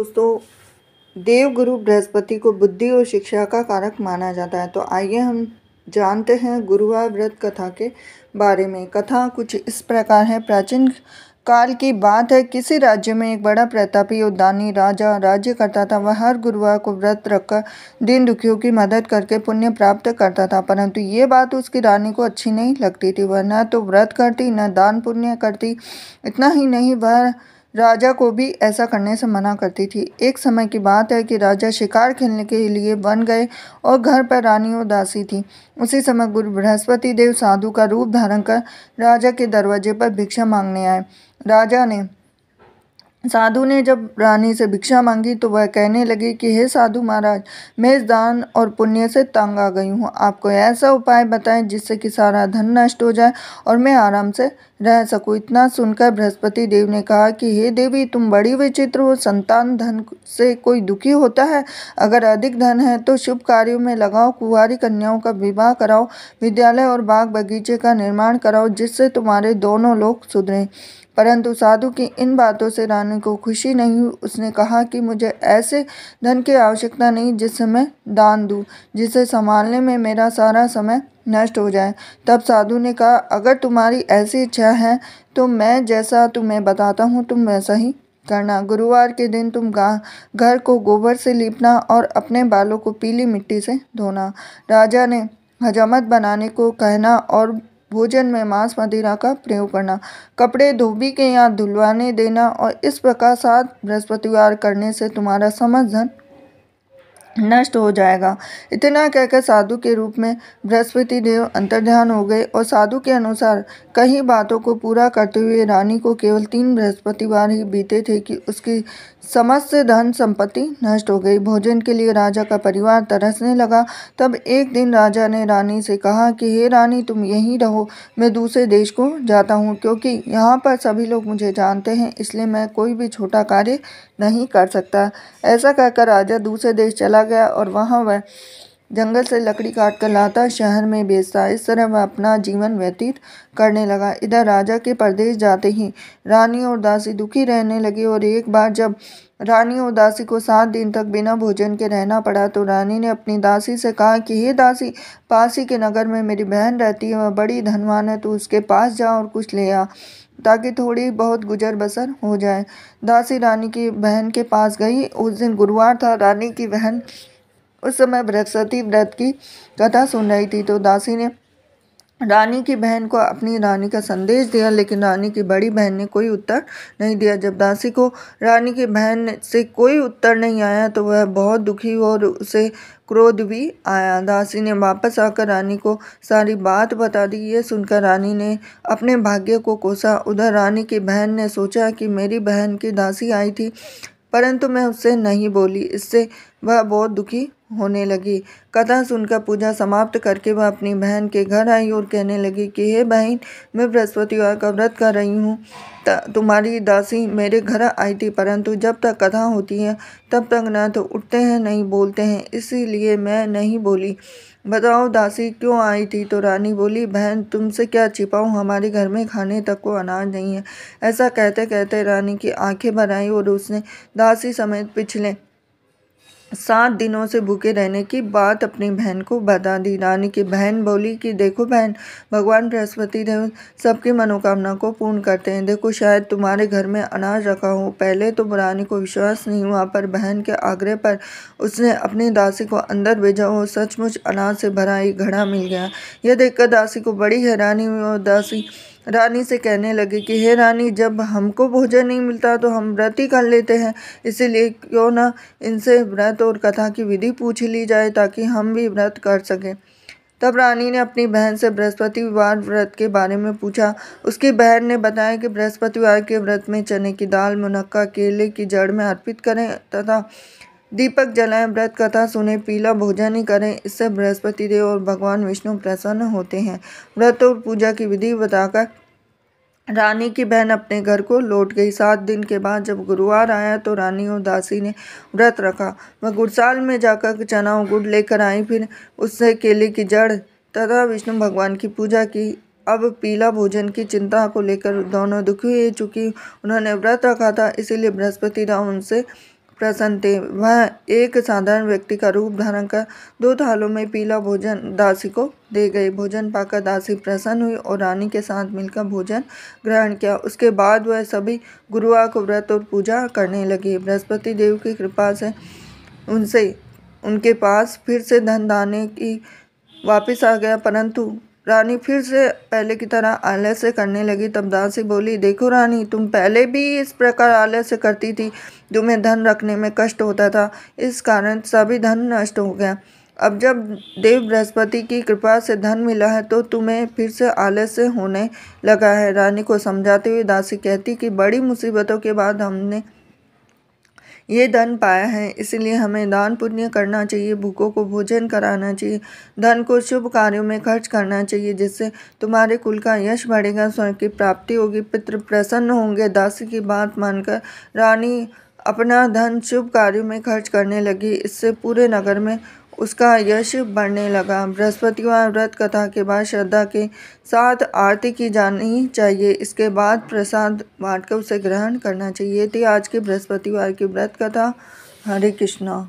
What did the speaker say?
दोस्तों देव गुरु बृहस्पति को बुद्धि और शिक्षा का कारक माना जाता है तो आइए हम जानते हैं गुरुवार व्रत कथा के बारे में कथा कुछ इस प्रकार है प्राचीन काल की बात है किसी राज्य में एक बड़ा प्रतापी और दानी राजा राज्य करता था वह हर गुरुवार को व्रत रखकर दिन दुखियों की मदद करके पुण्य प्राप्त करता था परंतु ये बात उसकी रानी को अच्छी नहीं लगती थी वह न तो व्रत करती न दान पुण्य करती इतना ही नहीं वह राजा को भी ऐसा करने से मना करती थी एक समय की बात है कि राजा शिकार खेलने के लिए वन गए और घर पर रानी दासी थी उसी समय गुरु बृहस्पति देव साधु का रूप धारण कर राजा के दरवाजे पर भिक्षा मांगने आए राजा ने साधु ने जब रानी से भिक्षा मांगी तो वह कहने लगी कि हे साधु महाराज मैं इस दान और पुण्य से तंग आ गई हूँ आपको ऐसा उपाय बताएं जिससे कि सारा धन नष्ट हो जाए और मैं आराम से रह सकूँ इतना सुनकर बृहस्पति देव ने कहा कि हे देवी तुम बड़ी विचित्र हो संतान धन से कोई दुखी होता है अगर अधिक धन है तो शुभ कार्यों में लगाओ कुंवारी कन्याओं का विवाह कराओ विद्यालय और बाग बगीचे का निर्माण कराओ जिससे तुम्हारे दोनों लोग सुधरें परंतु साधु की इन बातों से रानी को खुशी नहीं हुई उसने कहा कि मुझे ऐसे धन की आवश्यकता नहीं जिससे मैं दान दूँ जिसे संभालने में मेरा सारा समय नष्ट हो जाए तब साधु ने कहा अगर तुम्हारी ऐसी इच्छा है तो मैं जैसा तुम्हें बताता हूँ तुम वैसा ही करना गुरुवार के दिन तुम गा घर को गोबर से लीपना और अपने बालों को पीली मिट्टी से धोना राजा ने हजामत बनाने को कहना और भोजन में मांस मदिरा का प्रयोग करना कपड़े धोबी के यहाँ धुलवाने देना और इस प्रकार सात बृहस्पतिवार करने से तुम्हारा समझ धन नष्ट हो जाएगा इतना कहकर साधु के रूप में बृहस्पति देव अंतर्ध्यान हो गए और साधु के अनुसार कई बातों को पूरा करते हुए रानी को केवल तीन बृहस्पतिवार ही बीते थे कि उसकी समस्त धन संपत्ति नष्ट हो गई भोजन के लिए राजा का परिवार तरसने लगा तब एक दिन राजा ने रानी से कहा कि हे रानी तुम यहीं रहो मैं दूसरे देश को जाता हूँ क्योंकि यहाँ पर सभी लोग मुझे जानते हैं इसलिए मैं कोई भी छोटा कार्य नहीं कर सकता ऐसा कहकर राजा दूसरे देश चला गया और वहाँ वह जंगल से लकड़ी काट कर लाता शहर में बेचता इस तरह वह अपना जीवन व्यतीत करने लगा इधर राजा के परदेश जाते ही रानी और दासी दुखी रहने लगी और एक बार जब रानी और दासी को सात दिन तक बिना भोजन के रहना पड़ा तो रानी ने अपनी दासी से कहा कि हे दासी पासी के नगर में मेरी बहन रहती है वह बड़ी धनवान है तो उसके पास जा और कुछ ले आ ताकि थोड़ी बहुत गुजर बसर हो जाए दासी रानी की बहन के पास गई उस दिन गुरुवार था रानी की बहन उस समय बृहस्पति व्रत की कथा सुन रही थी तो दासी ने रानी की बहन को अपनी रानी का संदेश दिया लेकिन रानी की बड़ी बहन ने कोई उत्तर नहीं दिया जब दासी को रानी की बहन से कोई उत्तर नहीं आया तो वह बहुत दुखी और उसे क्रोध भी आया दासी ने वापस आकर रानी को सारी बात बता दी ये सुनकर रानी ने अपने भाग्य को कोसा उधर रानी की बहन ने सोचा कि मेरी बहन की दासी आई थी परंतु मैं उससे नहीं बोली इससे वह बहुत दुखी होने लगी कथा सुनकर पूजा समाप्त करके वह अपनी बहन के घर आई और कहने लगी कि हे बहन मैं बृहस्पतिवार का व्रत कर रही हूँ तुम्हारी दासी मेरे घर आई थी परंतु जब तक कथा होती है तब तक न तो उठते हैं नहीं बोलते हैं इसीलिए मैं नहीं बोली बताओ दासी क्यों आई थी तो रानी बोली बहन तुमसे क्या छिपाऊँ हमारे घर में खाने तक को अनाज नहीं है ऐसा कहते कहते रानी की आंखें भर आई और उसने दासी समेत पिछले सात दिनों से भूखे रहने की बात अपनी बहन को बता दी रानी की बहन बोली कि देखो बहन भगवान बृहस्पति देव सबकी मनोकामना को पूर्ण करते हैं देखो शायद तुम्हारे घर में अनाज रखा हो पहले तो रानी को विश्वास नहीं हुआ पर बहन के आग्रह पर उसने अपनी दासी को अंदर भेजा और सचमुच अनाज से भरा एक घड़ा मिल गया यह देखकर दासी को बड़ी हैरानी हुई और दासी रानी से कहने लगे कि हे रानी जब हमको भोजन नहीं मिलता तो हम व्रत ही कर लेते हैं इसीलिए क्यों ना इनसे व्रत और कथा की विधि पूछ ली जाए ताकि हम भी व्रत कर सकें तब रानी ने अपनी बहन से बृहस्पतिवार व्रत के बारे में पूछा उसकी बहन ने बताया कि बृहस्पतिवार के व्रत में चने की दाल मुनक्का केले की जड़ में अर्पित करें तथा दीपक जलाएं व्रत कथा सुने पीला भोजन ही करें इससे बृहस्पति देव और भगवान विष्णु प्रसन्न होते हैं व्रत और पूजा की विधि बताकर रानी की बहन अपने घर को लौट गई सात दिन के बाद जब गुरुवार आया तो रानी और दासी ने व्रत रखा वह गुड़साल में जाकर चना और गुड़ लेकर आई फिर उससे केले की जड़ तथा विष्णु भगवान की पूजा की अब पीला भोजन की चिंता को लेकर दोनों दुखी है चूँकि उन्होंने व्रत रखा था इसीलिए बृहस्पति राव उनसे प्रसन्न थे वह एक साधारण व्यक्ति का रूप धारण कर दो थालों में पीला भोजन दासी को दे गए भोजन पाकर दासी प्रसन्न हुई और रानी के साथ मिलकर भोजन ग्रहण किया उसके बाद वह सभी गुरुवार को व्रत और पूजा करने लगी बृहस्पति देव की कृपा से उनसे उनके पास फिर से धन दाने की वापस आ गया परंतु रानी फिर से पहले की तरह आलस्य करने लगी तब दासी बोली देखो रानी तुम पहले भी इस प्रकार आलस्य करती थी तुम्हें धन रखने में कष्ट होता था इस कारण सभी धन नष्ट हो गया अब जब देव बृहस्पति की कृपा से धन मिला है तो तुम्हें फिर से आलस्य होने लगा है रानी को समझाते हुए दासी कहती कि बड़ी मुसीबतों के बाद हमने ये धन पाया है इसलिए हमें दान पुण्य करना चाहिए भूखों को भोजन कराना चाहिए धन को शुभ कार्यों में खर्च करना चाहिए जिससे तुम्हारे कुल का यश बढ़ेगा स्वयं की प्राप्ति होगी पितृ प्रसन्न होंगे दासी की बात मानकर रानी अपना धन शुभ कार्यों में खर्च करने लगी इससे पूरे नगर में उसका यश बढ़ने लगा बृहस्पतिवार व्रत कथा के बाद श्रद्धा के साथ आरती की जानी चाहिए इसके बाद प्रसाद बांटकर उसे ग्रहण करना चाहिए थी आज के बृहस्पतिवार की व्रत कथा हरे कृष्णा